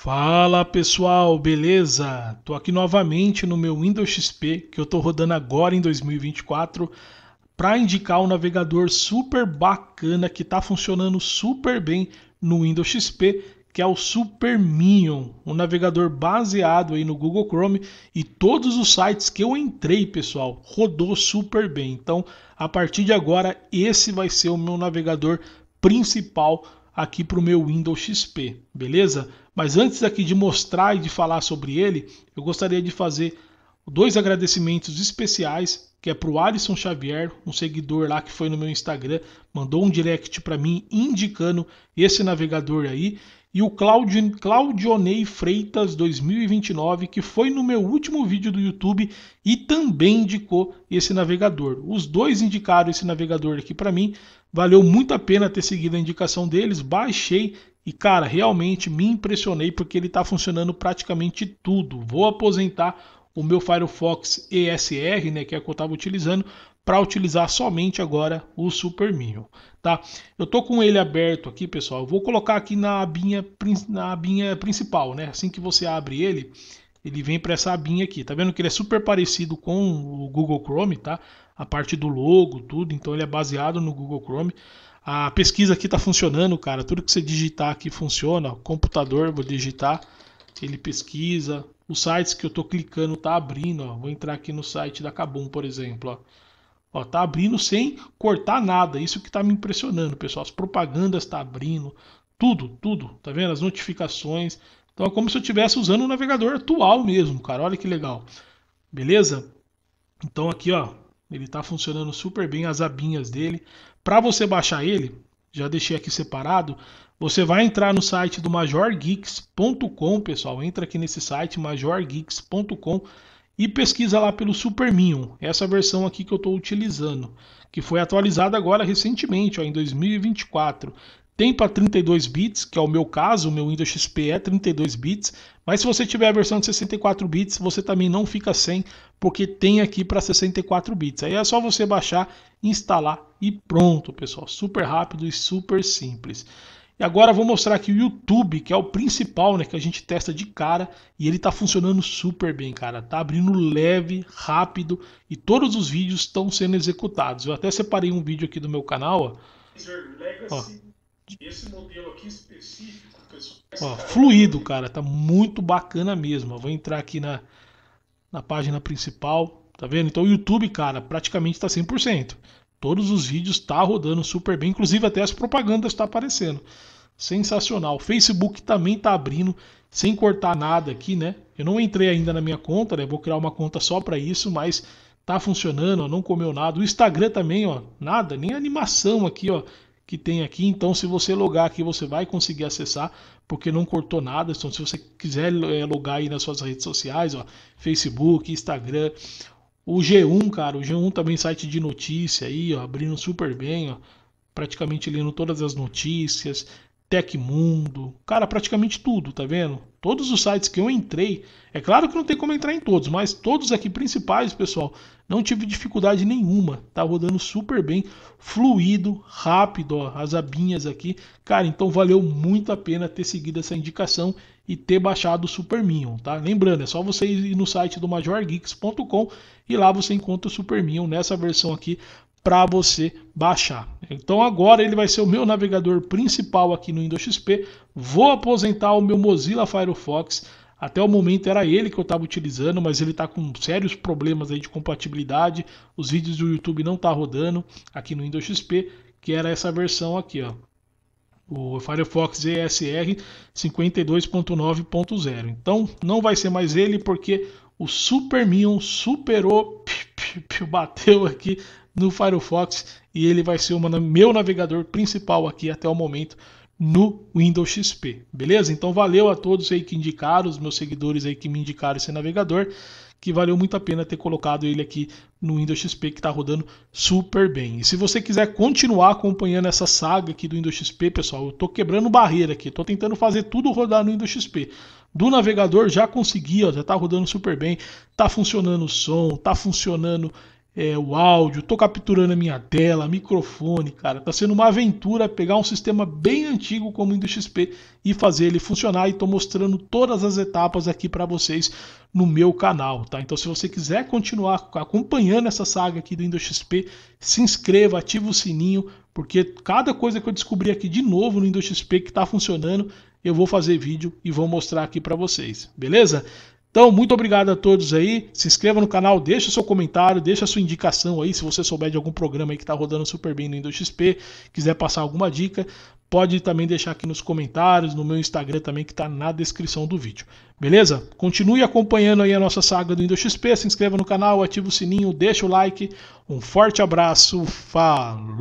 Fala pessoal, beleza? Tô aqui novamente no meu Windows XP que eu tô rodando agora em 2024 para indicar um navegador super bacana que tá funcionando super bem no Windows XP, que é o Super Minion, um navegador baseado aí no Google Chrome e todos os sites que eu entrei, pessoal, rodou super bem. Então, a partir de agora, esse vai ser o meu navegador principal aqui para o meu Windows XP, beleza? Mas antes aqui de mostrar e de falar sobre ele, eu gostaria de fazer dois agradecimentos especiais, que é para o Alisson Xavier, um seguidor lá que foi no meu Instagram, mandou um direct para mim indicando esse navegador aí, e o Claudio, Claudionei Freitas 2029, que foi no meu último vídeo do YouTube e também indicou esse navegador. Os dois indicaram esse navegador aqui para mim. Valeu muito a pena ter seguido a indicação deles, baixei e cara, realmente me impressionei porque ele está funcionando praticamente tudo. Vou aposentar o meu Firefox ESR, né, que é o que eu estava utilizando, para utilizar somente agora o Super Minion, tá? Eu tô com ele aberto aqui, pessoal. Eu vou colocar aqui na abinha, na abinha principal, né? Assim que você abre ele, ele vem para essa abinha aqui. Tá vendo que ele é super parecido com o Google Chrome, tá? A parte do logo, tudo. Então ele é baseado no Google Chrome. A pesquisa aqui tá funcionando, cara. Tudo que você digitar aqui funciona. O computador, vou digitar, ele pesquisa. Os sites que eu tô clicando tá abrindo, ó. Vou entrar aqui no site da Kabum, por exemplo, ó. Ó, tá abrindo sem cortar nada. Isso que tá me impressionando, pessoal. As propagandas tá abrindo, tudo, tudo, tá vendo? As notificações. Então é como se eu estivesse usando o navegador atual mesmo, cara. Olha que legal. Beleza? Então aqui, ó, ele tá funcionando super bem as abinhas dele. Para você baixar ele, já deixei aqui separado, você vai entrar no site do majorgeeks.com, pessoal. Entra aqui nesse site majorgeeks.com e pesquisa lá pelo Super essa versão aqui que eu estou utilizando, que foi atualizada agora recentemente, ó, em 2024. Tem para 32 bits, que é o meu caso, o meu Windows XP é 32 bits, mas se você tiver a versão de 64 bits, você também não fica sem, porque tem aqui para 64 bits. Aí é só você baixar, instalar e pronto, pessoal. Super rápido e super simples. E agora vou mostrar aqui o YouTube, que é o principal, né? Que a gente testa de cara. E ele tá funcionando super bem, cara. Tá abrindo leve, rápido. E todos os vídeos estão sendo executados. Eu até separei um vídeo aqui do meu canal, ó. ó. Esse modelo aqui específico, pessoal. Ó, fluido, cara. Tá muito bacana mesmo. Eu vou entrar aqui na, na página principal. Tá vendo? Então o YouTube, cara, praticamente tá 100%. Todos os vídeos tá rodando super bem, inclusive até as propagandas está aparecendo. Sensacional. Facebook também está abrindo sem cortar nada aqui, né? Eu não entrei ainda na minha conta, né? Vou criar uma conta só para isso, mas tá funcionando, ó, não comeu nada. O Instagram também, ó, nada, nem animação aqui, ó, que tem aqui. Então, se você logar aqui, você vai conseguir acessar, porque não cortou nada. Então, se você quiser eh, logar aí nas suas redes sociais, ó, Facebook, Instagram, o G1, cara, o G1 também site de notícia aí, ó, abrindo super bem, ó, praticamente lendo todas as notícias, Tecmundo, cara, praticamente tudo, tá vendo? Todos os sites que eu entrei, é claro que não tem como entrar em todos, mas todos aqui principais, pessoal, não tive dificuldade nenhuma, tá rodando super bem, fluido, rápido, ó, as abinhas aqui, cara, então valeu muito a pena ter seguido essa indicação e ter baixado o Super Minion, tá? Lembrando, é só você ir no site do majorgeeks.com e lá você encontra o Super Minion nessa versão aqui para você baixar. Então agora ele vai ser o meu navegador principal aqui no Windows XP. Vou aposentar o meu Mozilla Firefox. Até o momento era ele que eu estava utilizando, mas ele está com sérios problemas aí de compatibilidade. Os vídeos do YouTube não tá rodando aqui no Windows XP, que era essa versão aqui, ó. O Firefox ESR 52.9.0. Então não vai ser mais ele porque o Super Minion superou, piu, piu, piu, bateu aqui no Firefox e ele vai ser o meu navegador principal aqui até o momento no Windows XP, beleza? Então valeu a todos aí que indicaram, os meus seguidores aí que me indicaram esse navegador, que valeu muito a pena ter colocado ele aqui no Windows XP que está rodando super bem. E se você quiser continuar acompanhando essa saga aqui do Windows XP, pessoal, eu estou quebrando barreira aqui, estou tentando fazer tudo rodar no Windows XP. Do navegador já consegui, ó, já está rodando super bem, está funcionando o som, está funcionando é, o áudio, estou capturando a minha tela, microfone, cara. Está sendo uma aventura pegar um sistema bem antigo como o Windows XP e fazer ele funcionar. E estou mostrando todas as etapas aqui para vocês no meu canal, tá? Então, se você quiser continuar acompanhando essa saga aqui do Windows XP, se inscreva, ativa o sininho, porque cada coisa que eu descobrir aqui de novo no Windows XP que está funcionando, eu vou fazer vídeo e vou mostrar aqui para vocês, beleza? Então, muito obrigado a todos aí. Se inscreva no canal, deixa seu comentário, deixa sua indicação aí. Se você souber de algum programa aí que está rodando super bem no Windows XP, quiser passar alguma dica, pode também deixar aqui nos comentários, no meu Instagram também, que está na descrição do vídeo. Beleza? Continue acompanhando aí a nossa saga do Windows XP, se inscreva no canal, ativa o sininho, deixa o like. Um forte abraço, falou!